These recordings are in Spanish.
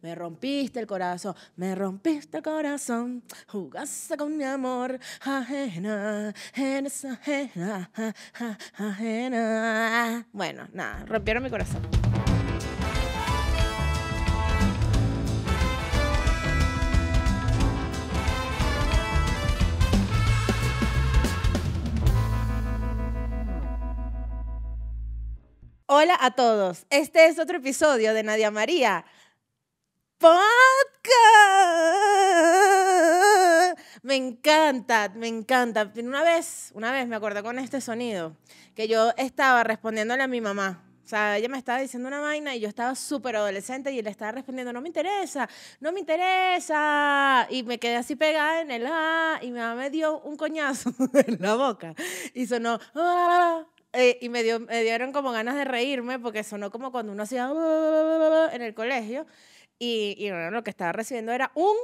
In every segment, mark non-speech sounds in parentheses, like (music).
Me rompiste el corazón, me rompiste el corazón. Jugaste con mi amor, ajena, ajena, ajena, ajena. Bueno, nada, rompieron mi corazón. Hola a todos. Este es otro episodio de Nadia María, podcast. Me encanta, me encanta. Una vez, una vez me acuerdo con este sonido que yo estaba respondiéndole a mi mamá. O sea, ella me estaba diciendo una vaina y yo estaba súper adolescente y le estaba respondiendo, no me interesa, no me interesa. Y me quedé así pegada en el ah, y mi mamá me dio un coñazo (laughs) en la boca y sonó ah, eh, y me, dio, me dieron como ganas de reírme porque sonó como cuando uno hacía en el colegio. Y, lo que estaba recibiendo era un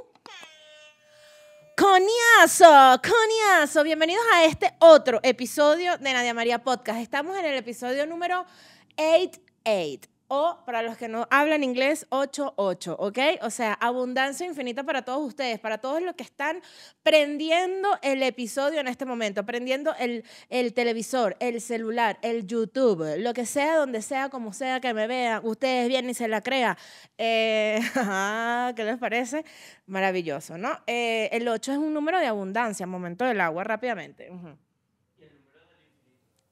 coniazo, coñazo. Bienvenidos a este otro episodio de Nadia María Podcast. Estamos en el episodio número 88 o para los que no hablan inglés, 88, ¿ok? O sea, abundancia infinita para todos ustedes, para todos los que están prendiendo el episodio en este momento, prendiendo el, televisor, el celular, el YouTube, lo que sea, donde sea, como sea que me vean, ustedes vienen y se la crean. Eh, (laughs) ¿Qué les parece? Maravilloso, ¿no? Eh, el 8 es un número de abundancia, momento del agua, rápidamente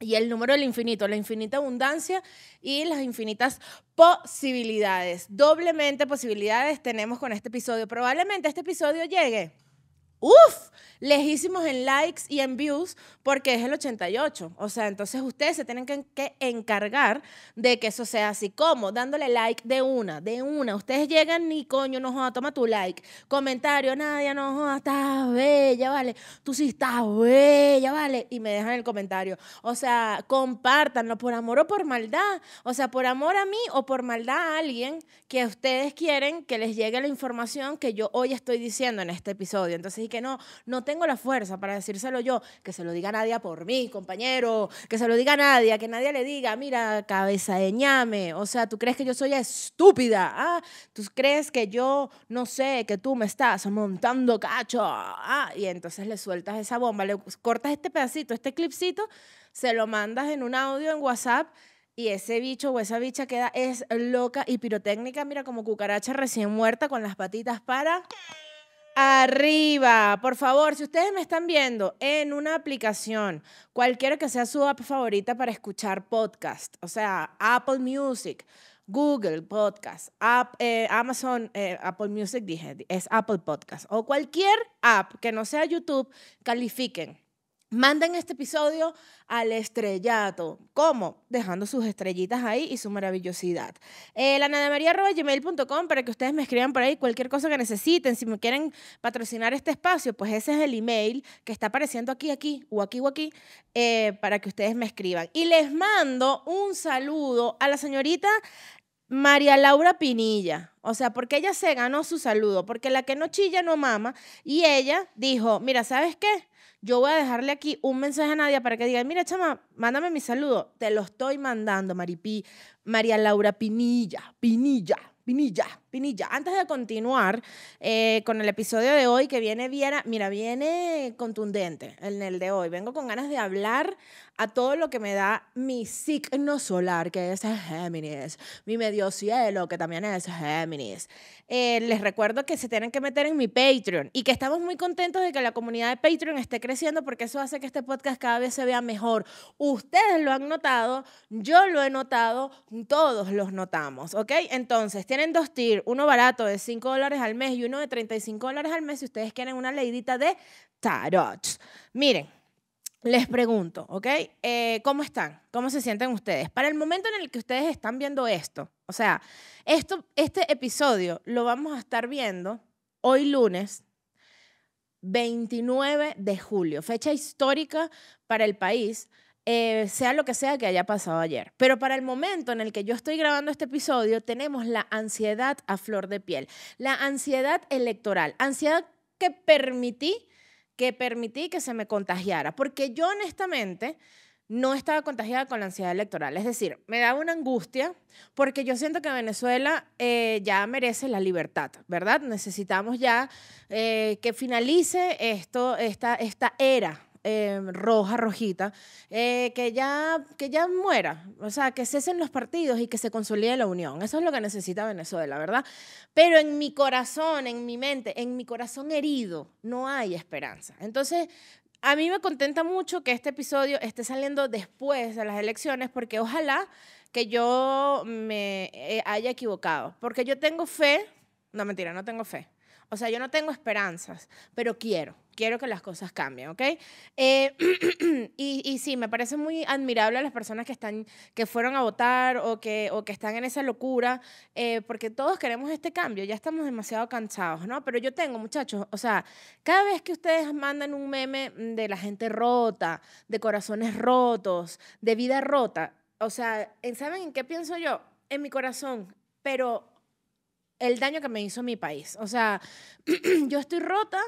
y el número del infinito, la infinita abundancia y las infinitas posibilidades. Doblemente posibilidades tenemos con este episodio. Probablemente este episodio llegue uff, lejísimos en likes y en views porque es el 88. O sea, entonces ustedes se tienen que, encargar de que eso sea así. como Dándole like de una, de una. Ustedes llegan ni coño, no jodas, toma tu like. Comentario, Nadia, no jodas, estás bella, vale. Tú sí estás bella, vale. Y me dejan el comentario. O sea, compártanlo por amor o por maldad. O sea, por amor a mí o por maldad a alguien que ustedes quieren que les llegue la información que yo hoy estoy diciendo en este episodio. Entonces, que no, no tengo la fuerza para decírselo yo, que se lo diga nadie por mí, compañero, que se lo diga nadie, que nadie le diga, mira, cabeza de ñame, o sea, tú crees que yo soy estúpida, ah, tú crees que yo, no sé, que tú me estás montando cacho, ah, y entonces le sueltas esa bomba, le cortas este pedacito, este clipcito, se lo mandas en un audio en WhatsApp y ese bicho o esa bicha queda es loca y pirotécnica, mira como cucaracha recién muerta con las patitas para arriba. Por favor, si ustedes me están viendo en una aplicación, cualquiera que sea su app favorita para escuchar podcast, o sea, Apple Music, Google Podcast, eh, Amazon, eh, Apple Music, dije, es Apple Podcast, o cualquier app que no sea YouTube, califiquen. Manden este episodio al estrellato. ¿Cómo? Dejando sus estrellitas ahí y su maravillosidad. Eh, gmail.com para que ustedes me escriban por ahí cualquier cosa que necesiten. Si me quieren patrocinar este espacio, pues ese es el email que está apareciendo aquí, aquí, o aquí, o aquí, eh, para que ustedes me escriban. Y les mando un saludo a la señorita María Laura Pinilla. O sea, porque ella se ganó su saludo, porque la que no chilla no mama. Y ella dijo, mira, ¿sabes qué? Yo voy a dejarle aquí un mensaje a Nadia para que diga, mira, chama, mándame mi saludo. Te lo estoy mandando, Maripí. María Laura Pinilla, Pinilla, Pinilla, Pinilla. Antes de continuar eh, con el episodio de hoy, que viene, viera, mira, viene contundente en el de hoy. Vengo con ganas de hablar a todo lo que me da mi signo solar, que es Géminis, mi medio cielo, que también es Géminis. Eh, les recuerdo que se tienen que meter en mi Patreon y que estamos muy contentos de que la comunidad de Patreon esté creciendo porque eso hace que este podcast cada vez se vea mejor. Ustedes lo han notado, yo lo he notado, todos los notamos, ¿ok? Entonces, tienen dos tier, uno barato de 5 dólares al mes y uno de 35 dólares al mes si ustedes quieren una leidita de tarot. Miren les pregunto, ¿ok? Eh, ¿Cómo están? ¿Cómo se sienten ustedes? Para el momento en el que ustedes están viendo esto, o sea, esto, este episodio lo vamos a estar viendo hoy lunes 29 de julio, fecha histórica para el país, eh, sea lo que sea que haya pasado ayer. Pero para el momento en el que yo estoy grabando este episodio, tenemos la ansiedad a flor de piel, la ansiedad electoral, ansiedad que permití que permití que se me contagiara, porque yo honestamente no estaba contagiada con la ansiedad electoral. Es decir, me daba una angustia porque yo siento que Venezuela eh, ya merece la libertad, ¿verdad? Necesitamos ya eh, que finalice esto, esta, esta era Em, roja, rojita, eh, que, ya, que ya muera, o sea, que cesen los partidos y que se consolide la unión. Eso es lo que necesita Venezuela, ¿verdad? Pero en mi corazón, en mi mente, en mi corazón herido, no hay esperanza. Entonces, a mí me contenta mucho que este episodio esté saliendo después de las elecciones porque ojalá que yo me eh, haya equivocado, porque yo tengo fe, no mentira, no tengo fe. O sea, yo no tengo esperanzas, pero quiero, quiero que las cosas cambien, ¿ok? Eh, (clears throat) y, sí, me parece muy admirable a las personas que, están, que fueron a votar o que, o que están en esa locura, eh, porque todos queremos este cambio, ya estamos demasiado cansados, ¿no? Pero yo tengo, muchachos, o sea, cada vez que ustedes mandan un meme de la gente rota, de corazones rotos, de vida rota, o sea, ¿saben en qué pienso yo? En mi corazón, pero el daño que me hizo mi país. O sea, (clears throat) yo estoy rota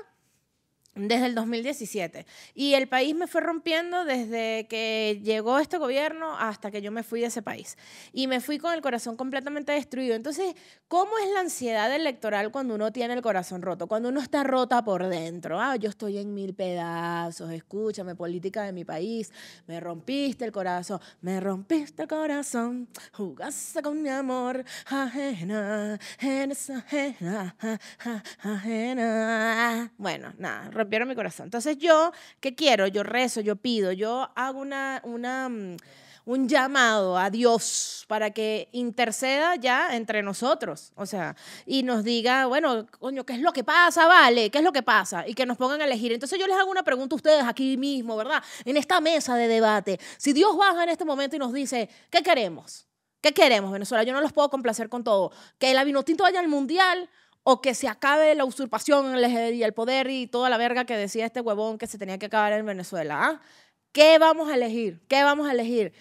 desde el 2017. Y el país me fue rompiendo desde que llegó este gobierno hasta que yo me fui de ese país. Y me fui con el corazón completamente destruido. Entonces, ¿cómo es la ansiedad electoral cuando uno tiene el corazón roto? Cuando uno está rota por dentro. Ah, yo estoy en mil pedazos, escúchame, política de mi país. Me rompiste el corazón, me rompiste el corazón. Jugaste con mi amor. Ajena, ajena, ajena, ajena. Bueno, nada, rompieron mi corazón. Entonces yo, ¿qué quiero? Yo rezo, yo pido, yo hago una, una, mm, un llamado a Dios para que interceda ya entre nosotros, o sea, y nos diga, bueno, coño, ¿qué es lo que pasa? Vale, ¿qué es lo que pasa? Y que nos pongan a elegir. Entonces yo les hago una pregunta a ustedes aquí mismo, ¿verdad? En esta mesa de debate. Si Dios baja en este momento y nos dice, ¿qué queremos? ¿Qué queremos, Venezuela? Yo no los puedo complacer con todo. Que el avinotinto vaya al mundial, o que se acabe la usurpación y el poder y toda la verga que decía este huevón que se tenía que acabar en Venezuela. ¿ah? ¿Qué vamos a elegir? ¿Qué vamos a elegir?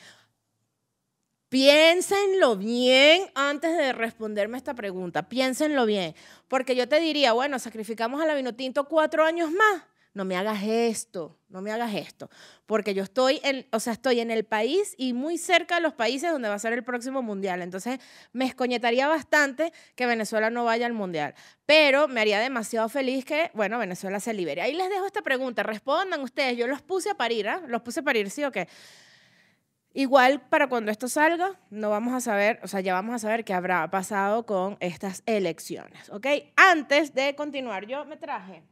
Piénsenlo bien antes de responderme esta pregunta. Piénsenlo bien. Porque yo te diría, bueno, sacrificamos a la Vinotinto cuatro años más no me hagas esto, no me hagas esto, porque yo estoy en, o sea, estoy en el país y muy cerca de los países donde va a ser el próximo mundial, entonces me escoñetaría bastante que Venezuela no vaya al mundial, pero me haría demasiado feliz que, bueno, Venezuela se libere. Ahí les dejo esta pregunta, respondan ustedes, yo los puse a parir, ¿eh? Los puse a parir, ¿sí o qué? Igual para cuando esto salga, no vamos a saber, o sea, ya vamos a saber qué habrá pasado con estas elecciones, ¿ok? Antes de continuar, yo me traje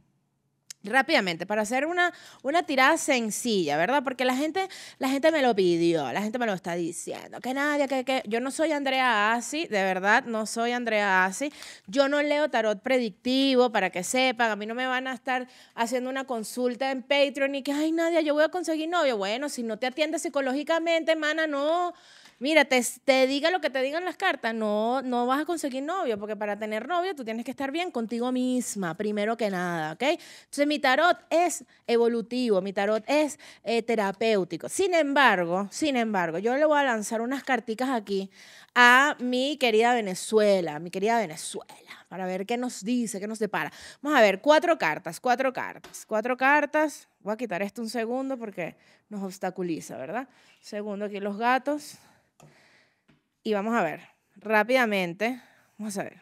rápidamente, para hacer una, una tirada sencilla, ¿verdad? Porque la gente, la gente me lo pidió, la gente me lo está diciendo, que nadie, que, que yo no soy Andrea Asi, de verdad, no soy Andrea Asi, yo no leo tarot predictivo, para que sepan, a mí no me van a estar haciendo una consulta en Patreon y que, ay, nadie yo voy a conseguir novio, bueno, si no te atiendes psicológicamente, mana, no mira, te, diga lo que te digan las cartas, no, no vas a conseguir novio, porque para tener novio tú tienes que estar bien contigo misma, primero que nada, ¿ok? Entonces mi tarot es evolutivo, mi tarot es eh, terapéutico. Sin embargo, sin embargo, yo le voy a lanzar unas carticas aquí a mi querida Venezuela, mi querida Venezuela, para ver qué nos dice, qué nos depara. Vamos a ver, cuatro cartas, cuatro cartas, cuatro cartas. Voy a quitar esto un segundo porque nos obstaculiza, ¿verdad? Segundo aquí los gatos. Y vamos a ver, rápidamente, vamos a ver.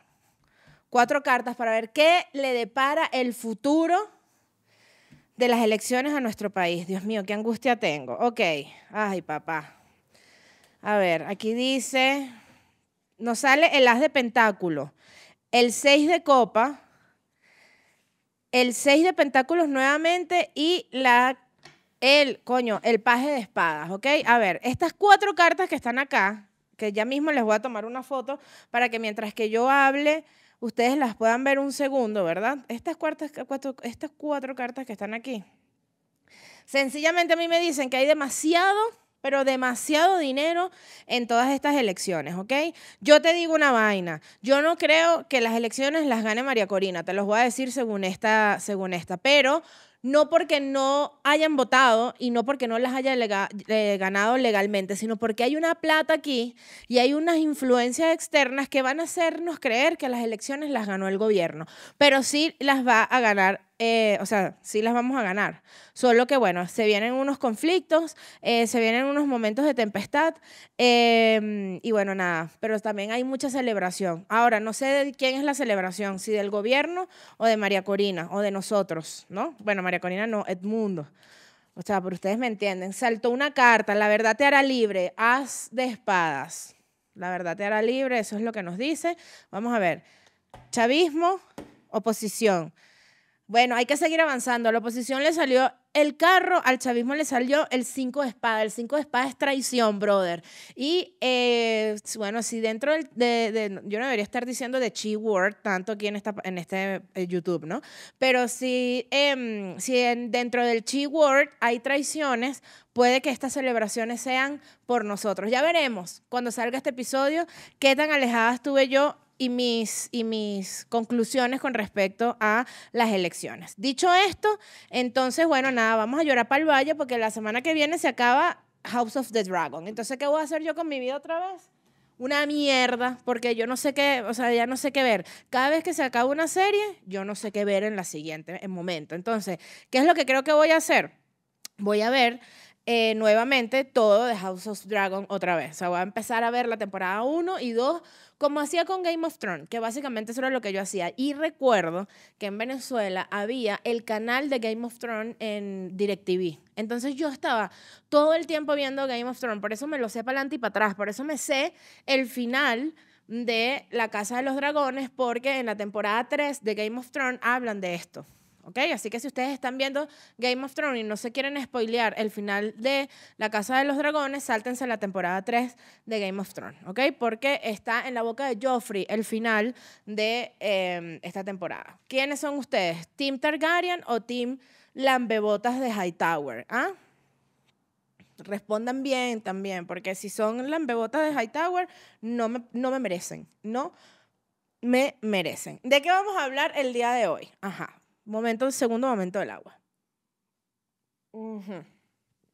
Cuatro cartas para ver qué le depara el futuro de las elecciones a nuestro país. Dios mío, qué angustia tengo. Ok, ay papá. A ver, aquí dice, nos sale el haz de pentáculo, el seis de copa, el seis de pentáculos nuevamente y la, el, coño, el paje de espadas, ¿ok? A ver, estas cuatro cartas que están acá, que ya mismo les voy a tomar una foto para que mientras que yo hable, ustedes las puedan ver un segundo, ¿verdad? Estas, cuatro, estas cuatro cartas que están aquí. Sencillamente a mí me dicen que hay demasiado, pero demasiado dinero en todas estas elecciones, ¿ok? Yo te digo una vaina, yo no creo que las elecciones las gane María Corina, te los voy a decir según esta, según esta, pero no porque no hayan votado y no porque no las haya eh, ganado legalmente, sino porque hay una plata aquí y hay unas influencias externas que van a hacernos creer que las elecciones las ganó el gobierno, pero sí las va a ganar eh, o sea, sí las vamos a ganar. Solo que, bueno, se vienen unos conflictos, eh, se vienen unos momentos de tempestad em, y bueno, nada, pero también hay mucha celebración. Ahora, no sé de quién es la celebración, si del gobierno o de María Corina o de nosotros, ¿no? Bueno, María Corina no, Edmundo. O sea, pero ustedes me entienden. Saltó una carta, la verdad te hará libre, haz de espadas. La verdad te hará libre, eso es lo que nos dice. Vamos a ver. Chavismo, oposición. Bueno, hay que seguir avanzando. A la oposición le salió el carro, al chavismo le salió el cinco de espada. El cinco de espada es traición, brother. Y eh, bueno, si dentro del, de, Yo no debería estar diciendo de chi word tanto aquí en, esta, en este eh, YouTube, ¿no? Pero si, em, si dentro del chi word hay traiciones, puede que estas celebraciones sean por nosotros. Ya veremos cuando salga este episodio qué tan alejada estuve yo y mis, y mis conclusiones con respecto a las elecciones. Dicho esto, entonces, bueno, nada, vamos a llorar para el valle porque la semana que viene se acaba House of the Dragon. Entonces, ¿qué voy a hacer yo con mi vida otra vez? Una mierda, porque yo no sé qué, o sea, ya no sé qué ver. Cada vez que se acaba una serie, yo no sé qué ver en la siguiente, en momento. Entonces, ¿qué es lo que creo que voy a hacer? Voy a ver eh, nuevamente todo de House of Dragon otra vez. O sea, voy a empezar a ver la temporada 1 y 2, como hacía con Game of Thrones, que básicamente eso era lo que yo hacía. Y recuerdo que en Venezuela había el canal de Game of Thrones en DirecTV. Entonces yo estaba todo el tiempo viendo Game of Thrones, por eso me lo sé para adelante y para atrás, por eso me sé el final de La Casa de los Dragones, porque en la temporada 3 de Game of Thrones hablan de esto. Así que si ustedes están viendo Game of Thrones y no se quieren spoilear el final de La Casa de los Dragones, sáltense la temporada 3 de Game of Thrones, ¿ok? Porque está en la boca de Joffrey el final de em, esta temporada. ¿Quiénes son ustedes? ¿Team Targaryen o Team Lambebotas de Hightower? ¿Ah? Respondan bien también, porque si son lambebotas de Hightower, no me, no me merecen, ¿no? me merecen. ¿De qué vamos a hablar el día de hoy? Ajá, Momento, segundo momento del agua.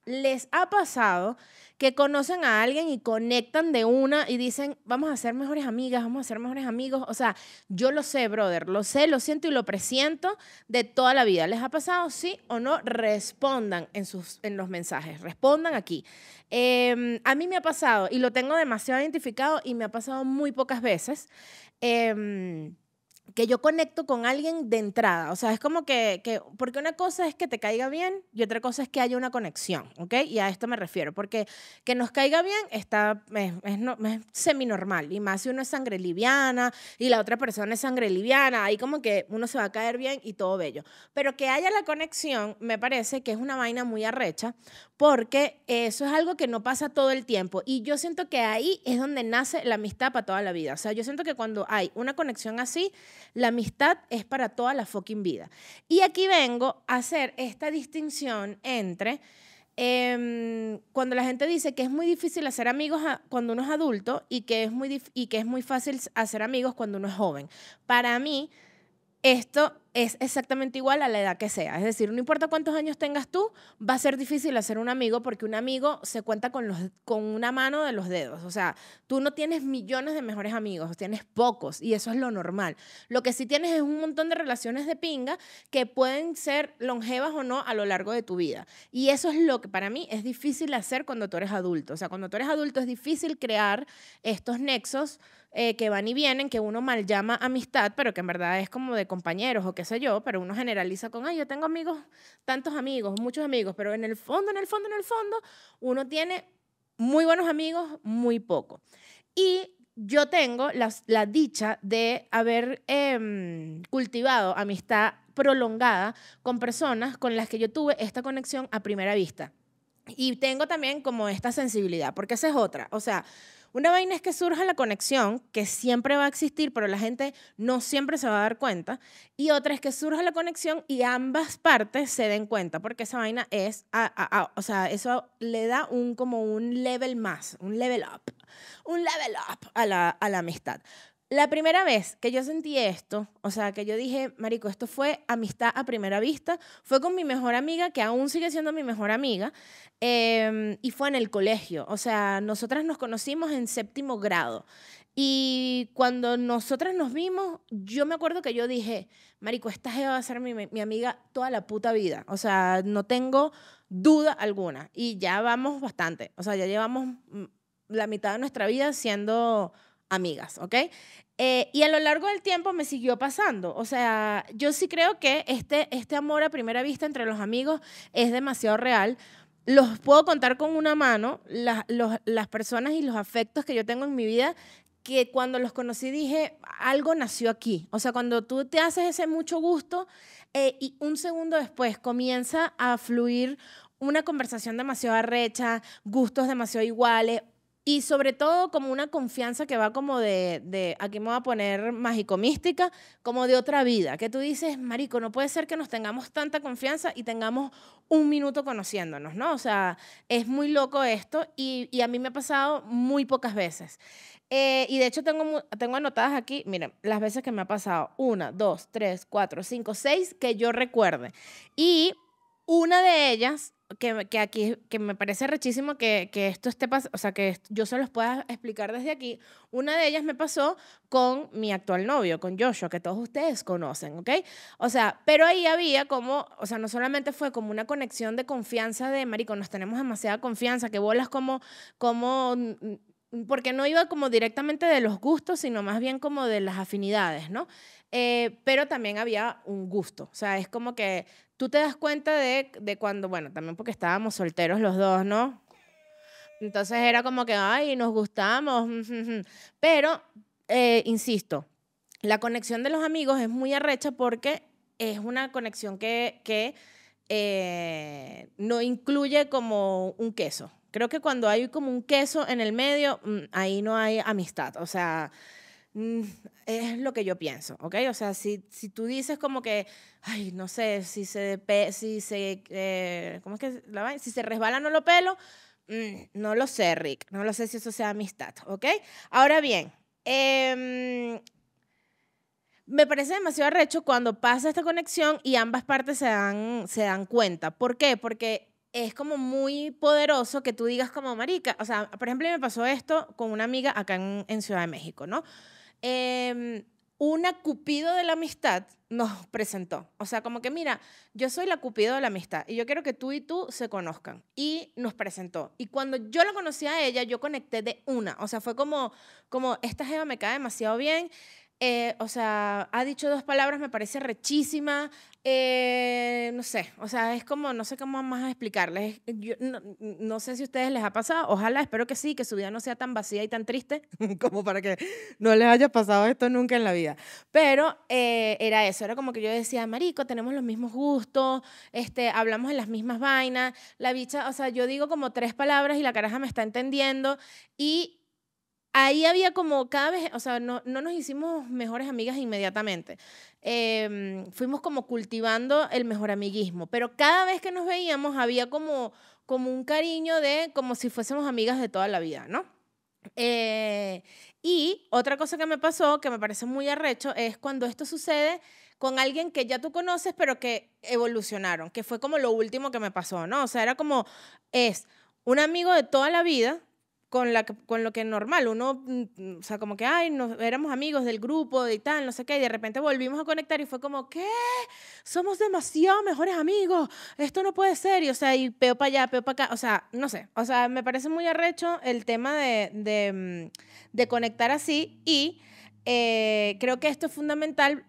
¿Les ha pasado que conocen a alguien y conectan de una y dicen, vamos a ser mejores amigas, vamos a ser mejores amigos? O sea, yo lo sé, brother, lo sé, lo siento y lo presiento de toda la vida. ¿Les ha pasado sí o no? Respondan en, sus, en los mensajes, respondan aquí. Em, a mí me ha pasado, y lo tengo demasiado identificado y me ha pasado muy pocas veces. Em, que yo conecto con alguien de entrada. O sea, es como que, porque una cosa es que te caiga bien y otra cosa es que haya una conexión, ¿ok? Y a esto me refiero, porque que nos caiga bien está, es, semi-normal, y más si uno es sangre liviana y la otra persona es sangre liviana, ahí como que uno se va a caer bien y todo bello. Pero que haya la conexión me parece que es una vaina muy arrecha, porque eso es algo que no pasa todo el tiempo, y yo siento que ahí es donde nace la amistad para toda la vida. O sea, yo siento que cuando hay una conexión así, la amistad es para toda la fucking vida. Y aquí vengo a hacer esta distinción entre em, cuando la gente dice que es muy difícil hacer amigos cuando uno es adulto y que es, muy y que es muy fácil hacer amigos cuando uno es joven. Para mí, esto es exactamente igual a la edad que sea. Es decir, no importa cuántos años tengas tú, va a ser difícil hacer un amigo porque un amigo se cuenta con, los, con una mano de los dedos. O sea, tú no tienes millones de mejores amigos, tienes pocos y eso es lo normal. Lo que sí tienes es un montón de relaciones de pinga que pueden ser longevas o no a lo largo de tu vida. Y eso es lo que para mí es difícil hacer cuando tú eres adulto. O sea, cuando tú eres adulto es difícil crear estos nexos eh, que van y vienen, que uno mal llama amistad, pero que en verdad es como de compañeros o que sé yo, pero uno generaliza con, ay, yo tengo amigos, tantos amigos, muchos amigos, pero en el fondo, en el fondo, en el fondo, uno tiene muy buenos amigos, muy poco. Y yo tengo la, la dicha de haber em, cultivado amistad prolongada con personas con las que yo tuve esta conexión a primera vista. Y tengo también como esta sensibilidad, porque esa es otra. O sea, una vaina es que surja la conexión, que siempre va a existir, pero la gente no siempre se va a dar cuenta. Y otra es que surja la conexión y ambas partes se den cuenta, porque esa vaina es, o sea, eso le da un, como un level más, un level up, un level up a la, la amistad. La primera vez que yo sentí esto, o sea, que yo dije, Marico, esto fue amistad a primera vista, fue con mi mejor amiga, que aún sigue siendo mi mejor amiga, em, y fue en el colegio. O sea, nosotras nos conocimos en séptimo grado. Y cuando nosotras nos vimos, yo me acuerdo que yo dije, Marico, esta Jeva va a ser mi, mi amiga toda la puta vida. O sea, no tengo duda alguna. Y ya vamos bastante. O sea, ya llevamos mm, la mitad de nuestra vida siendo amigas, ¿ok? Eh, y a lo largo del tiempo me siguió pasando. O sea, yo sí creo que este, este amor a primera vista entre los amigos es demasiado real. Los puedo contar con una mano, las, personas y los afectos que yo tengo en mi vida que cuando los conocí dije, algo nació aquí. O sea, cuando tú te haces ese mucho gusto eh, y un segundo después comienza a fluir una conversación demasiado arrecha, gustos demasiado iguales, y sobre todo como una confianza que va como de, aquí me voy a poner mágico-mística, como de otra vida, que tú dices, Marico, no puede ser que nos tengamos tanta confianza y tengamos un minuto conociéndonos, ¿no? O sea, es muy loco esto y, a mí me ha pasado muy pocas veces. Eh, y de hecho tengo, tengo anotadas aquí, miren, las veces que me ha pasado, una, dos, tres, cuatro, cinco, seis, que yo recuerde. Y una de ellas que, que, aquí, que me parece rechísimo que, que esto esté pasando, o sea, que yo se los pueda explicar desde aquí. Una de ellas me pasó con mi actual novio, con Joshua, que todos ustedes conocen, ¿ok? O sea, pero ahí había como, o sea, no solamente fue como una conexión de confianza de, marico, nos tenemos demasiada confianza, que bolas como, como porque no iba como directamente de los gustos, sino más bien como de las afinidades, ¿no? Eh, pero también había un gusto, o sea, es como que tú te das cuenta de, cuando, bueno, también porque estábamos solteros los dos, ¿no? Entonces era como que, ay, nos gustamos, pero, eh, insisto, la conexión de los amigos es muy arrecha porque es una conexión que, eh, no incluye como un queso. Creo que cuando hay como un queso en el medio, mm, ahí no hay amistad. O sea, mm, es lo que yo pienso, ¿ok? O sea, si, si tú dices como que, ay, no sé, si se, si se, eh, ¿cómo es que la Si se resbala no lo pelo, mm, no lo sé, Rick, no lo sé si eso sea amistad, ¿ok? Ahora bien, em, me parece demasiado arrecho cuando pasa esta conexión y ambas partes se dan, se dan cuenta. ¿Por qué? Porque es como muy poderoso que tú digas como marica, o sea, por ejemplo, me pasó esto con una amiga acá en, Ciudad de México, ¿no? Em, una cupido de la amistad nos presentó. O sea, como que mira, yo soy la cupido de la amistad y yo quiero que tú y tú se conozcan. Y nos presentó. Y cuando yo la conocí a ella, yo conecté de una. O sea, fue como, como esta jeva me cae demasiado bien. Eh, o sea, ha dicho dos palabras, me parece rechísima, eh, no sé, o sea, es como, no sé cómo más explicarles. no, sé si a ustedes les ha pasado, ojalá, espero que sí, que su vida no sea tan vacía y tan triste (laughs) como para que no les haya pasado esto nunca en la vida. Pero eh, era eso, era como que yo decía, Marico, tenemos los mismos gustos, este, hablamos en las mismas vainas, la bicha, o sea, yo digo como tres palabras y la caraja me está entendiendo y ahí había como cada vez, o sea, no, nos hicimos mejores amigas inmediatamente. Em, fuimos como cultivando el mejor amiguismo, pero cada vez que nos veíamos había como, como un cariño de como si fuésemos amigas de toda la vida, ¿no? Eh, y otra cosa que me pasó, que me parece muy arrecho, es cuando esto sucede con alguien que ya tú conoces, pero que evolucionaron, que fue como lo último que me pasó, ¿no? O sea, era como, es un amigo de toda la vida, con, la, con lo que es normal. Uno, mm, o sea, como que, ay, nos, éramos amigos del grupo y tal, no sé qué, y de repente volvimos a conectar y fue como, ¿qué? Somos demasiado mejores amigos, esto no puede ser, y o sea, y peo para allá, peo para acá, o sea, no sé, o sea, me parece muy arrecho el tema de, de, mm, de conectar así y eh, creo que esto es fundamental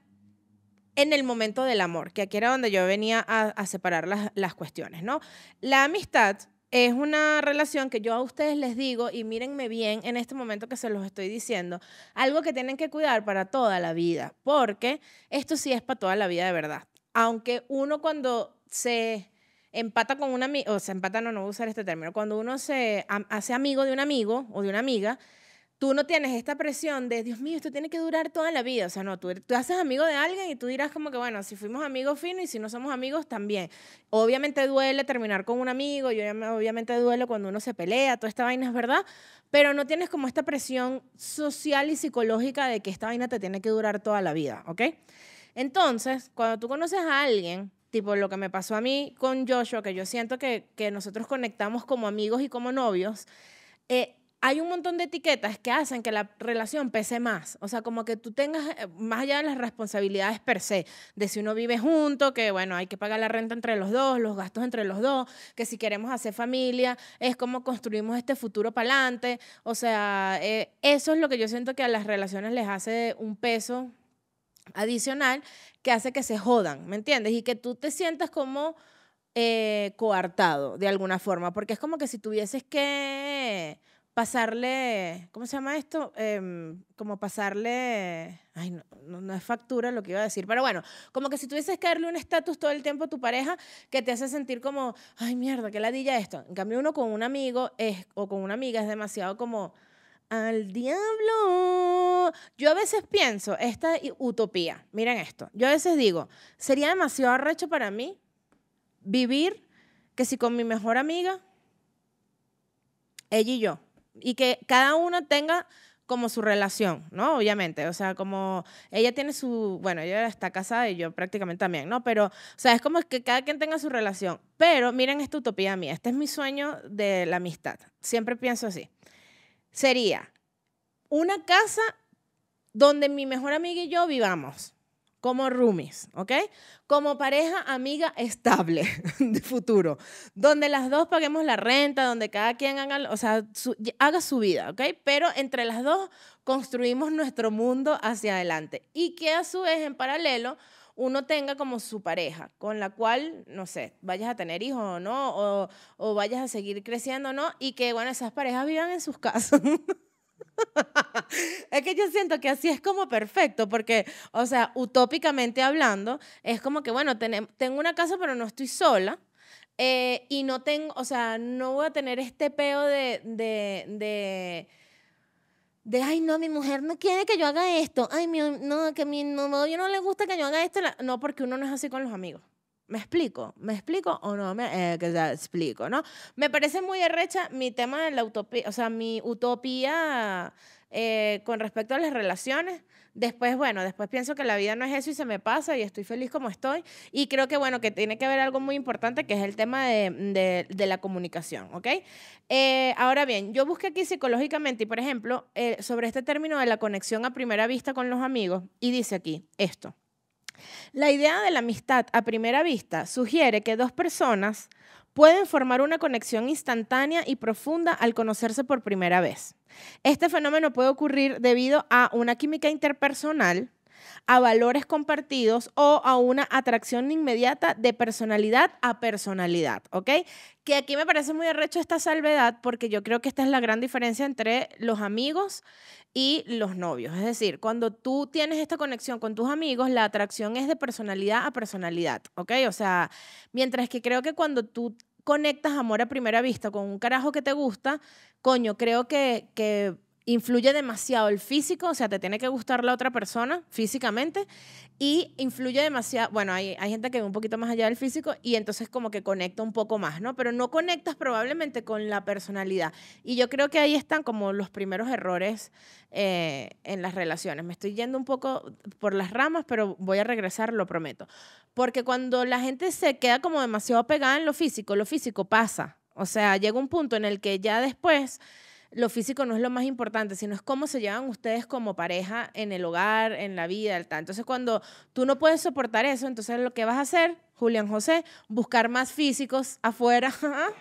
en el momento del amor, que aquí era donde yo venía a, a separar las, las cuestiones, ¿no? La amistad es una relación que yo a ustedes les digo, y mírenme bien en este momento que se los estoy diciendo, algo que tienen que cuidar para toda la vida, porque esto sí es para toda la vida de verdad. Aunque uno cuando se empata con un amigo, o se empata, no, no voy a usar este término, cuando uno se hace amigo de un amigo o de una amiga, tú no tienes esta presión de, Dios mío, esto tiene que durar toda la vida. O sea, no, er, tú, haces amigo de alguien y tú dirás como que, bueno, si fuimos amigos fino y si no somos amigos también. Obviamente duele terminar con un amigo, y obviamente duele cuando uno se pelea, toda esta vaina es verdad, pero no tienes como esta presión social y psicológica de que esta vaina te tiene que durar toda la vida, ¿ok? Entonces, cuando tú conoces a alguien, tipo lo que me pasó a mí con Joshua, que yo siento que, que nosotros conectamos como amigos y como novios, eh, hay un montón de etiquetas que hacen que la relación pese más. O sea, como que tú tengas, eh, más allá de las responsabilidades per se, de si uno vive junto, que bueno, hay que pagar la renta entre los dos, los gastos entre los dos, que si queremos hacer familia, es como construimos este futuro para adelante. O sea, eh, eso es lo que yo siento que a las relaciones les hace un peso adicional que hace que se jodan, ¿me entiendes? Y que tú te sientas como eh, coartado de alguna forma, porque es como que si tuvieses que pasarle, ¿cómo se llama esto? Em, como pasarle, ay, no, no, es factura lo que iba a decir, pero bueno, como que si tuvieses que darle un estatus todo el tiempo a tu pareja que te hace sentir como, ay, mierda, qué ladilla esto. En cambio, uno con un amigo es, o con una amiga es demasiado como, al diablo. Yo a veces pienso, esta utopía, miren esto, yo a veces digo, sería demasiado arrecho para mí vivir que si con mi mejor amiga, ella y yo, y que cada una tenga como su relación, ¿no? Obviamente, o sea, como ella tiene su, bueno, ella está casada y yo prácticamente también, ¿no? Pero, o sea, es como que cada quien tenga su relación. Pero miren esta utopía mía, este es mi sueño de la amistad, siempre pienso así. Sería una casa donde mi mejor amiga y yo vivamos, como roomies, ¿ok? Como pareja amiga estable (laughs) de futuro, donde las dos paguemos la renta, donde cada quien haga, o su, haga su vida, ¿ok? Pero entre las dos construimos nuestro mundo hacia adelante y que a su vez en paralelo uno tenga como su pareja, con la cual, no sé, vayas a tener hijos o no, o, o vayas a seguir creciendo o no, y que, bueno, esas parejas vivan en sus casas. (laughs) (laughs) es que yo siento que así es como perfecto, porque, o sea, utópicamente hablando, es como que, bueno, tengo una casa, pero no estoy sola. Eh, y no tengo, o sea, no voy a tener este peo de, de, de de ay no mi mujer no quiere que yo haga esto ay no que a mi novio no le gusta que yo haga esto no porque uno no es así con los amigos me explico me explico o no me eh, que ya explico no me parece muy arrecha mi tema de la utopía o sea mi utopía eh, con respecto a las relaciones. Después, bueno, después pienso que la vida no es eso y se me pasa y estoy feliz como estoy. Y creo que, bueno, que tiene que haber algo muy importante que es el tema de, la comunicación, ¿ok? Eh, ahora bien, yo busqué aquí psicológicamente y, por ejemplo, eh, sobre este término de la conexión a primera vista con los amigos y dice aquí esto. La idea de la amistad a primera vista sugiere que dos personas pueden formar una conexión instantánea y profunda al conocerse por primera vez. Este fenómeno puede ocurrir debido a una química interpersonal, a valores compartidos o a una atracción inmediata de personalidad a personalidad, ¿ok? Que aquí me parece muy arrecho esta salvedad porque yo creo que esta es la gran diferencia entre los amigos y los novios. Es decir, cuando tú tienes esta conexión con tus amigos, la atracción es de personalidad a personalidad, ¿ok? O sea, mientras que creo que cuando tú conectas amor a primera vista con un carajo que te gusta, coño, creo que, que influye demasiado el físico, o sea, te tiene que gustar la otra persona físicamente y influye demasiado, bueno, hay, hay gente que ve un poquito más allá del físico y entonces como que conecta un poco más, ¿no? Pero no conectas probablemente con la personalidad. Y yo creo que ahí están como los primeros errores eh, en las relaciones. Me estoy yendo un poco por las ramas, pero voy a regresar, lo prometo. Porque cuando la gente se queda como demasiado pegada en lo físico, lo físico pasa. O sea, llega un punto en el que ya después lo físico no es lo más importante, sino es cómo se llevan ustedes como pareja en el hogar, en la vida, tal. Entonces, cuando tú no puedes soportar eso, entonces lo que vas a hacer, Julián José, buscar más físicos afuera. (laughs)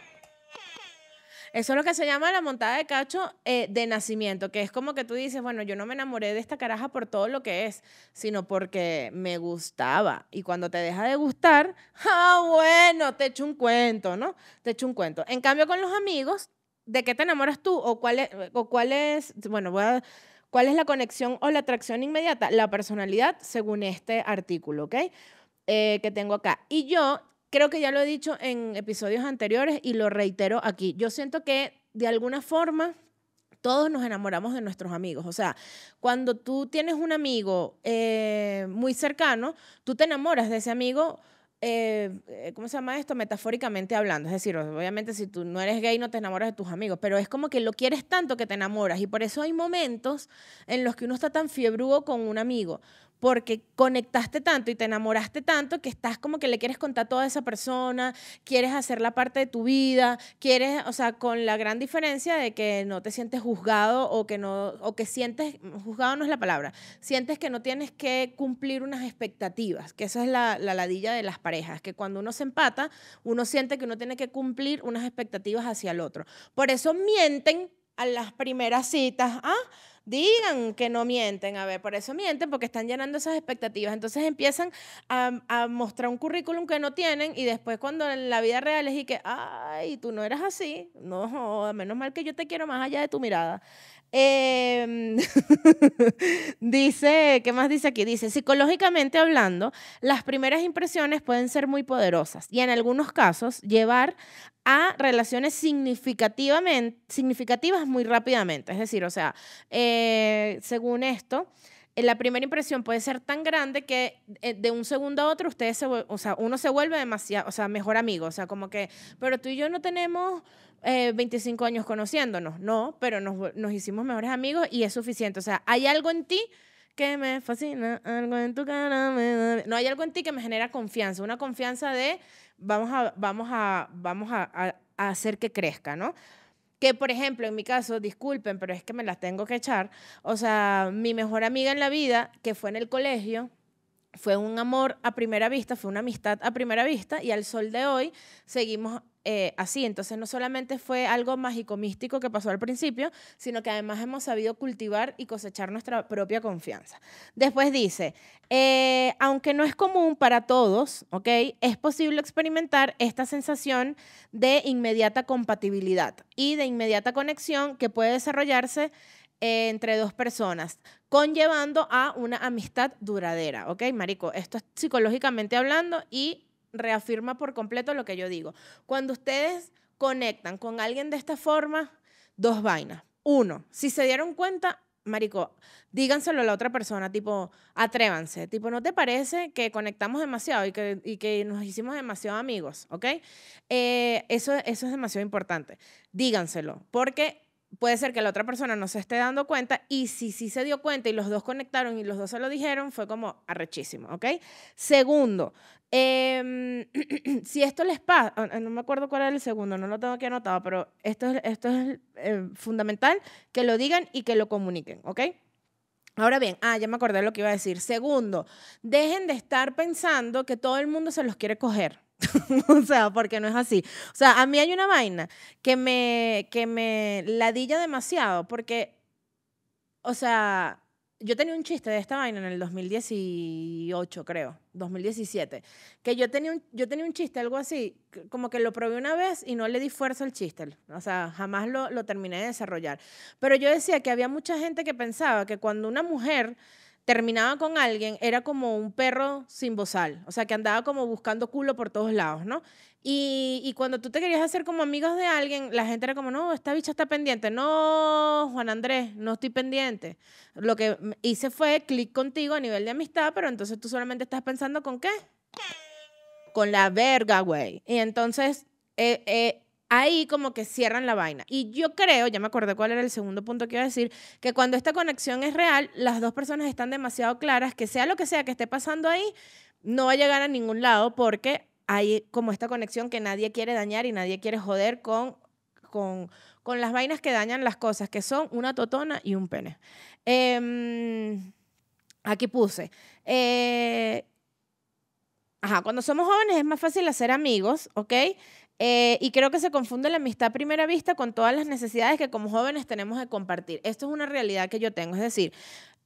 Eso es lo que se llama la montada de cacho eh, de nacimiento, que es como que tú dices, bueno, yo no me enamoré de esta caraja por todo lo que es, sino porque me gustaba. Y cuando te deja de gustar, (laughs) ah, bueno, te echo un cuento, ¿no? Te echo un cuento. En cambio, con los amigos, de qué te enamoras tú o cuál es, o cuál bueno, cuál es la conexión o la atracción inmediata, la personalidad, según este artículo, ¿ok? Eh, que tengo acá. Y yo creo que ya lo he dicho en episodios anteriores y lo reitero aquí. Yo siento que de alguna forma todos nos enamoramos de nuestros amigos. O sea, cuando tú tienes un amigo eh, muy cercano, tú te enamoras de ese amigo eh, eh, ¿cómo se llama esto? Metafóricamente hablando. Es decir, obviamente si tú no eres gay no te enamoras de tus amigos, pero es como que lo quieres tanto que te enamoras. Y por eso hay momentos en los que uno está tan fiebrudo con un amigo porque conectaste tanto y te enamoraste tanto que estás como que le quieres contar toda a esa persona, quieres hacer la parte de tu vida, quieres, o sea, con la gran diferencia de que no te sientes juzgado o que no, o que sientes, juzgado no es la palabra, sientes que no tienes que cumplir unas expectativas, que esa es la, la ladilla de las parejas, que cuando uno se empata, uno siente que uno tiene que cumplir unas expectativas hacia el otro. Por eso mienten a las primeras citas, ¿ah? digan que no mienten, a ver, por eso mienten, porque están llenando esas expectativas. Entonces empiezan a, mostrar un currículum que no tienen y después cuando en la vida real es y que, ay, tú no eras así, no, menos mal que yo te quiero más allá de tu mirada. Em, (laughs) dice, ¿qué más dice aquí? Dice, psicológicamente hablando, las primeras impresiones pueden ser muy poderosas y en algunos casos llevar a relaciones significativamente, significativas muy rápidamente. Es decir, o sea, eh, según esto, eh, la primera impresión puede ser tan grande que eh, de un segundo a otro ustedes se, o sea, uno se vuelve demasiado, o sea, mejor amigo, o sea, como que, pero tú y yo no tenemos 25 años conociéndonos, no, pero nos, hicimos mejores amigos y es suficiente, o sea, hay algo en ti que me fascina, algo en tu cara No, hay algo en ti que me genera confianza, una confianza de vamos a, vamos a, vamos a, hacer que crezca, ¿no? que por ejemplo en mi caso, disculpen, pero es que me las tengo que echar, o sea, mi mejor amiga en la vida, que fue en el colegio, fue un amor a primera vista, fue una amistad a primera vista y al sol de hoy seguimos eh, así. Entonces no solamente fue algo mágico místico que pasó al principio, sino que además hemos sabido cultivar y cosechar nuestra propia confianza. Después dice, eh, aunque no es común para todos, ¿ok? Es posible experimentar esta sensación de inmediata compatibilidad y de inmediata conexión que puede desarrollarse eh, entre dos personas, conllevando a una amistad duradera, ¿ok? Marico, esto es psicológicamente hablando y reafirma por completo lo que yo digo. Cuando ustedes conectan con alguien de esta forma, dos vainas. Uno, si se dieron cuenta, marico, díganselo a la otra persona, tipo, atrévanse, tipo, ¿no te parece que conectamos demasiado y que, nos hicimos demasiado amigos, ok? Eh, eso, eso es demasiado importante, díganselo, porque puede ser que la otra persona no se esté dando cuenta y si sí se dio cuenta y los dos conectaron y los dos se lo dijeron, fue como arrechísimo, ¿ok? Segundo, Em, (clears throat) si esto les pasa, ah, ah, no me acuerdo cuál era el segundo, no lo tengo aquí anotado, pero esto, esto es eh, fundamental que lo digan y que lo comuniquen, ¿ok? Ahora bien, ah, ya me acordé de lo que iba a decir. Segundo, dejen de estar pensando que todo el mundo se los quiere coger. (laughs) o sea, porque no es así. O sea, a mí hay una vaina que me, que me ladilla demasiado porque, o sea, yo tenía un chiste de esta vaina en el 2018, creo, 2017, que yo tenía un, yo tenía un chiste, algo así, como que lo probé una vez y no le di fuerza al chiste, o sea, jamás lo, lo terminé de desarrollar. Pero yo decía que había mucha gente que pensaba que cuando una mujer terminaba con alguien, era como un perro sin bozal, o sea, que andaba como buscando culo por todos lados, ¿no? Y, cuando tú te querías hacer como amigos de alguien, la gente era como, no, esta bicha está pendiente. No, Juan Andrés, no estoy pendiente. Lo que hice fue clic contigo a nivel de amistad, pero entonces tú solamente estás pensando con qué? Con la verga, güey. Y entonces eh, eh ahí como que cierran la vaina. Y yo creo, ya me acordé cuál era el segundo punto que iba a decir, que cuando esta conexión es real, las dos personas están demasiado claras que sea lo que sea que esté pasando ahí, no va a llegar a ningún lado porque hay como esta conexión que nadie quiere dañar y nadie quiere joder con, con, las vainas que dañan las cosas, que son una totona y un pene. Em, aquí puse. Eh, ajá, cuando somos jóvenes es más fácil hacer amigos, ¿ok? Eh, y creo que se confunde la amistad a primera vista con todas las necesidades que como jóvenes tenemos de compartir. Esto es una realidad que yo tengo. Es decir,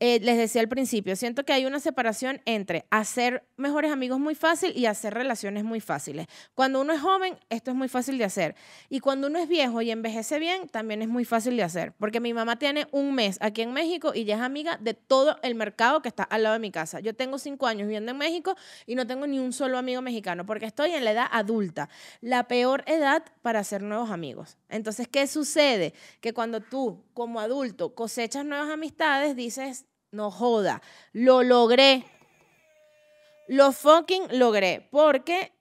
eh, les decía al principio, siento que hay una separación entre hacer mejores amigos muy fácil y hacer relaciones muy fáciles. Cuando uno es joven, esto es muy fácil de hacer. Y cuando uno es viejo y envejece bien, también es muy fácil de hacer. Porque mi mamá tiene un mes aquí en México y ya es amiga de todo el mercado que está al lado de mi casa. Yo tengo cinco años viviendo en México y no tengo ni un solo amigo mexicano porque estoy en la edad adulta, la peor edad para hacer nuevos amigos. Entonces, ¿qué sucede? Que cuando tú, como adulto, cosechas nuevas amistades, dices, no joda. Lo logré. Lo fucking logré. Porque,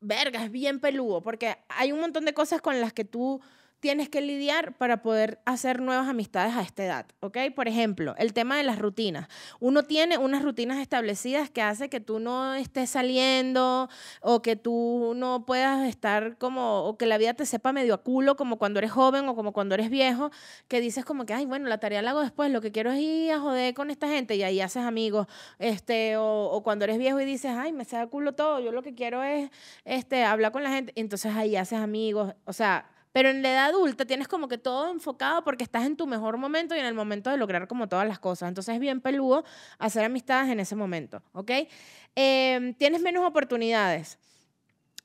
verga, es bien peludo. Porque hay un montón de cosas con las que tú tienes que lidiar para poder hacer nuevas amistades a esta edad, ¿ok? Por ejemplo, el tema de las rutinas. Uno tiene unas rutinas establecidas que hace que tú no estés saliendo o que tú no puedas estar como, o que la vida te sepa medio a culo, como cuando eres joven o como cuando eres viejo, que dices como que, ay, bueno, la tarea la hago después, lo que quiero es ir a joder con esta gente y ahí haces amigos, este, o, cuando eres viejo y dices, ay, me se da culo todo, yo lo que quiero es, este, hablar con la gente, entonces ahí haces amigos, o sea pero en la edad adulta tienes como que todo enfocado porque estás en tu mejor momento y en el momento de lograr como todas las cosas. Entonces es bien peludo hacer amistades en ese momento, ¿ok? Em, tienes menos oportunidades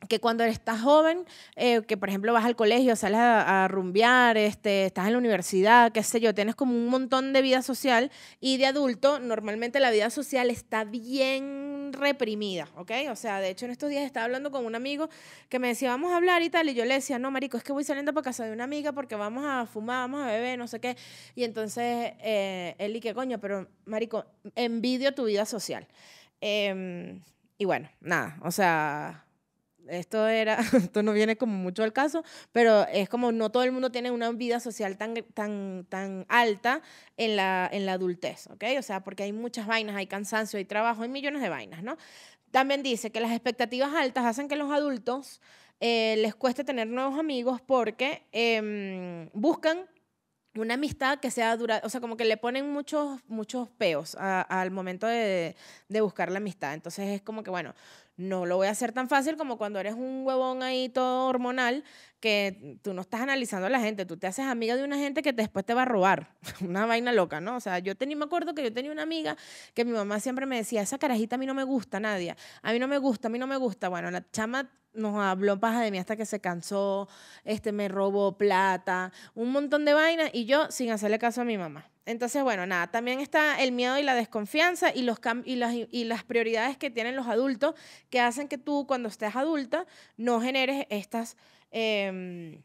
que cuando estás joven, eh, que por ejemplo vas al colegio, sales a, a, rumbear, este, estás en la universidad, qué sé yo, tienes como un montón de vida social y de adulto normalmente la vida social está bien reprimida, ¿ok? O sea, de hecho en estos días estaba hablando con un amigo que me decía, vamos a hablar y tal, y yo le decía, no, Marico, es que voy saliendo para casa de una amiga porque vamos a fumar, vamos a beber, no sé qué. Y entonces eh, él y qué coño, pero Marico, envidio tu vida social. Em, y bueno, nada, o sea, esto era, (laughs) esto no viene como mucho al caso, pero es como no todo el mundo tiene una vida social tan, tan, tan alta en la, en la adultez, ¿ok? O sea, porque hay muchas vainas, hay cansancio, hay trabajo, hay millones de vainas, ¿no? También dice que las expectativas altas hacen que los adultos eh, les cueste tener nuevos amigos porque em, buscan una amistad que sea dura, o sea, como que le ponen muchos, muchos peos al momento de, de, buscar la amistad. Entonces es como que, bueno, no lo voy a hacer tan fácil como cuando eres un huevón ahí todo hormonal que tú no estás analizando a la gente, tú te haces amiga de una gente que después te va a robar. (laughs) una vaina loca, ¿no? O sea, yo tenía, me acuerdo que yo tenía una amiga que mi mamá siempre me decía, esa carajita a mí no me gusta, nadie a mí no me gusta, a mí no me gusta. Bueno, la chama nos habló paja de mí hasta que se cansó, este, me robó plata, un montón de vainas y yo sin hacerle caso a mi mamá. Entonces, bueno, nada, también está el miedo y la desconfianza y, los las, y las prioridades que tienen los adultos que hacen que tú cuando estés adulta no generes estas em,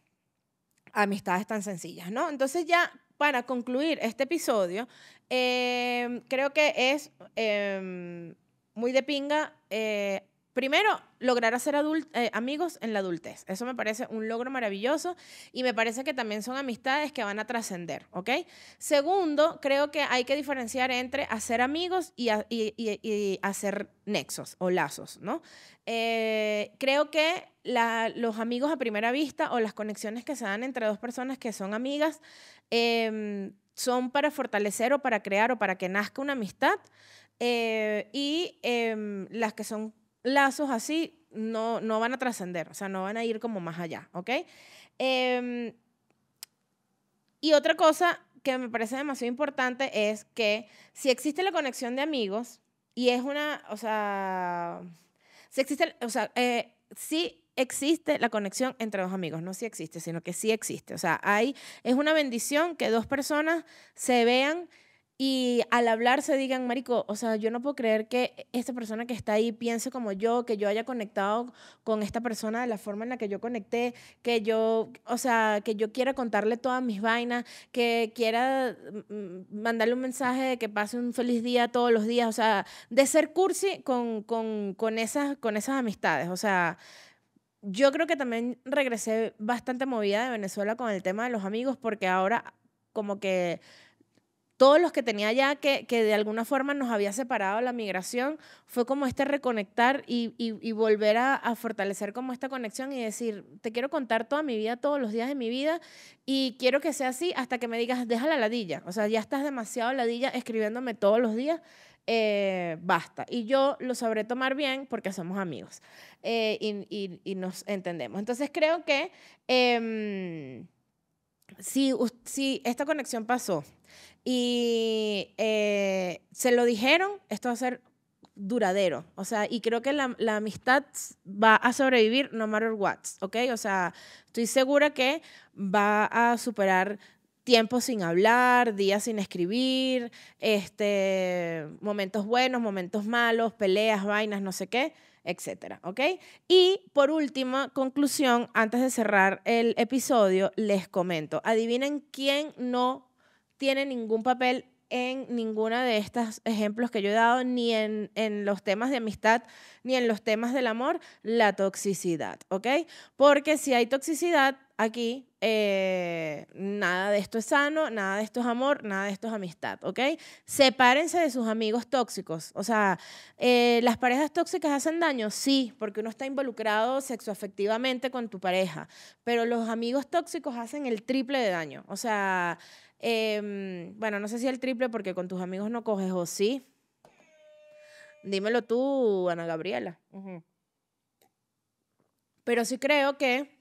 amistades tan sencillas, ¿no? Entonces ya para concluir este episodio, em, creo que es em, muy de pinga eh, primero, lograr hacer eh, amigos en la adultez. Eso me parece un logro maravilloso y me parece que también son amistades que van a trascender, ¿ok? Segundo, creo que hay que diferenciar entre hacer amigos y, hacer nexos o lazos, ¿no? Eh, creo que los amigos a primera vista o las conexiones que se dan entre dos personas que son amigas em, son para fortalecer o para crear o para que nazca una amistad. Eh, y em, las que son lazos así no, no van a trascender, o sea, no van a ir como más allá, ¿ok? Em, y otra cosa que me parece demasiado importante es que si existe la conexión de amigos y es una, o sea, si existe, si eh, existe la conexión entre dos amigos, no si existe, sino que sí existe, o sea, hay, es una bendición que dos personas se vean y al hablar se digan, Marico, o sea, yo no puedo creer que esta persona que está ahí piense como yo, que yo haya conectado con esta persona de la forma en la que yo conecté, que yo, o sea, que yo quiera contarle todas mis vainas, que quiera mm, mm, mandarle un mensaje de que pase un feliz día todos los días, o sea, de ser cursi con, esas, con esas amistades, o sea. Yo creo que también regresé bastante movida de Venezuela con el tema de los amigos, porque ahora como que todos los que tenía ya que, de alguna forma nos había separado la migración, fue como este reconectar y, volver a, fortalecer como esta conexión y decir, te quiero contar toda mi vida, todos los días de mi vida y quiero que sea así hasta que me digas, deja la ladilla, o sea, ya estás demasiado ladilla escribiéndome todos los días. Eh, basta. Y yo lo sabré tomar bien porque somos amigos eh, y, nos entendemos. Entonces creo que em, si esta conexión pasó y eh, se lo dijeron, esto va a ser duradero. O sea, y creo que la, amistad va a sobrevivir no matter what, ¿ok? O sea, estoy segura que va a superar tiempos sin hablar, días sin escribir, este, momentos buenos, momentos malos, peleas, vainas, no sé qué, etcétera, ¿ok? Y por última conclusión, antes de cerrar el episodio, les comento, adivinen quién no tiene ningún papel en ninguna de estos ejemplos que yo he dado, ni en, los temas de amistad, ni en los temas del amor, la toxicidad, ¿ok? Porque si hay toxicidad aquí, eh, nada de esto es sano, nada de esto es amor, nada de esto es amistad, ¿ok? Sepárense de sus amigos tóxicos. O sea, eh, ¿las parejas tóxicas hacen daño? Sí, porque uno está involucrado sexoafectivamente con tu pareja, pero los amigos tóxicos hacen el triple de daño. O sea... Em, bueno, no sé si el triple porque con tus amigos no coges o sí. Dímelo tú, Ana Gabriela. Pero sí creo que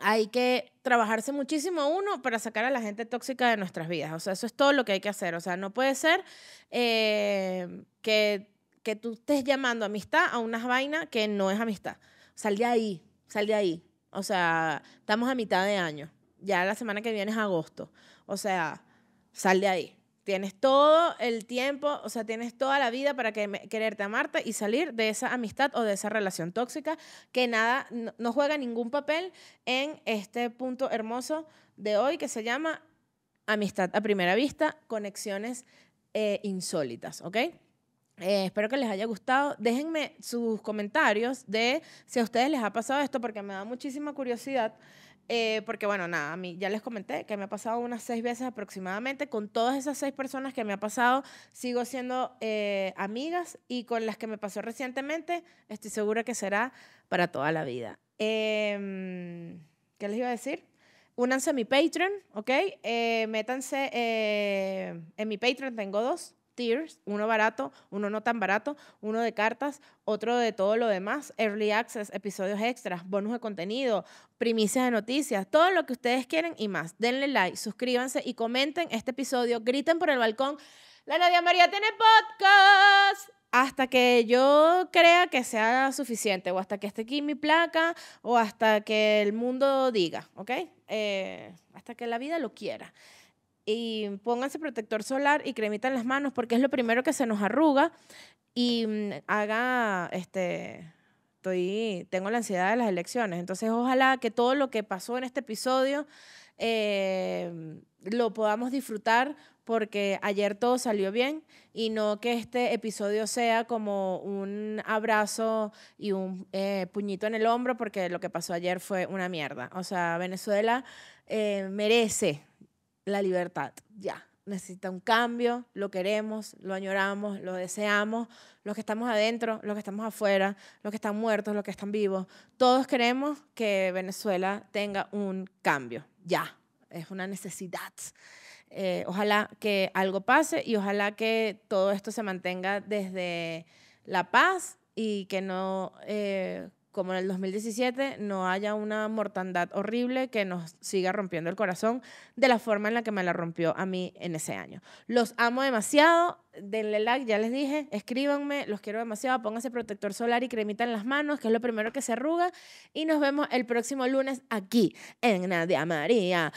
hay que trabajarse muchísimo uno para sacar a la gente tóxica de nuestras vidas. O sea, eso es todo lo que hay que hacer. O sea, no puede ser em, que, que tú estés llamando amistad a unas vainas que no es amistad. Sal de ahí, sal de ahí. O sea, estamos a mitad de año. Ya la semana que viene es agosto. O sea, sal de ahí. Tienes todo el tiempo, o sea, tienes toda la vida para que quererte amarte y salir de esa amistad o de esa relación tóxica que nada, no, juega ningún papel en este punto hermoso de hoy que se llama amistad a primera vista, conexiones eh, insólitas, ¿ok? Eh, espero que les haya gustado. Déjenme sus comentarios de si a ustedes les ha pasado esto, porque me da muchísima curiosidad eh, porque bueno, nada, a mí ya les comenté que me ha pasado unas seis veces aproximadamente. Con todas esas seis personas que me ha pasado, sigo siendo eh, amigas y con las que me pasó recientemente, estoy segura que será para toda la vida. Em, ¿Qué les iba a decir? Únanse a mi Patreon, ¿ok? Eh, métanse en mi Patreon, tengo dos, tiers, uno barato, uno no tan barato, uno de cartas, otro de todo lo demás, early access, episodios extras, bonus de contenido, primicias de noticias, todo lo que ustedes quieren y más. Denle like, suscríbanse y comenten este episodio, griten por el balcón, la Nadia María tiene podcast hasta que yo crea que sea suficiente, o hasta que esté aquí mi placa, o hasta que el mundo diga, ¿ok? Eh, hasta que la vida lo quiera y pónganse protector solar y cremita en las manos porque es lo primero que se nos arruga y mm, haga este estoy tengo la ansiedad de las elecciones entonces ojalá que todo lo que pasó en este episodio eh, lo podamos disfrutar porque ayer todo salió bien y no que este episodio sea como un abrazo y un eh, puñito en el hombro porque lo que pasó ayer fue una mierda o sea Venezuela eh, merece la libertad, ya. Necesita un cambio, lo queremos, lo añoramos, lo deseamos, los que estamos adentro, los que estamos afuera, los que están muertos, los que están vivos. Todos queremos que Venezuela tenga un cambio, ya. Es una necesidad. Eh, ojalá que algo pase y ojalá que todo esto se mantenga desde la paz y que no eh, como en el 2017 no haya una mortandad horrible que nos siga rompiendo el corazón de la forma en la que me la rompió a mí en ese año. Los amo demasiado, denle like, ya les dije, escríbanme, los quiero demasiado, pónganse protector solar y cremita en las manos, que es lo primero que se arruga, y nos vemos el próximo lunes aquí en Nadia María.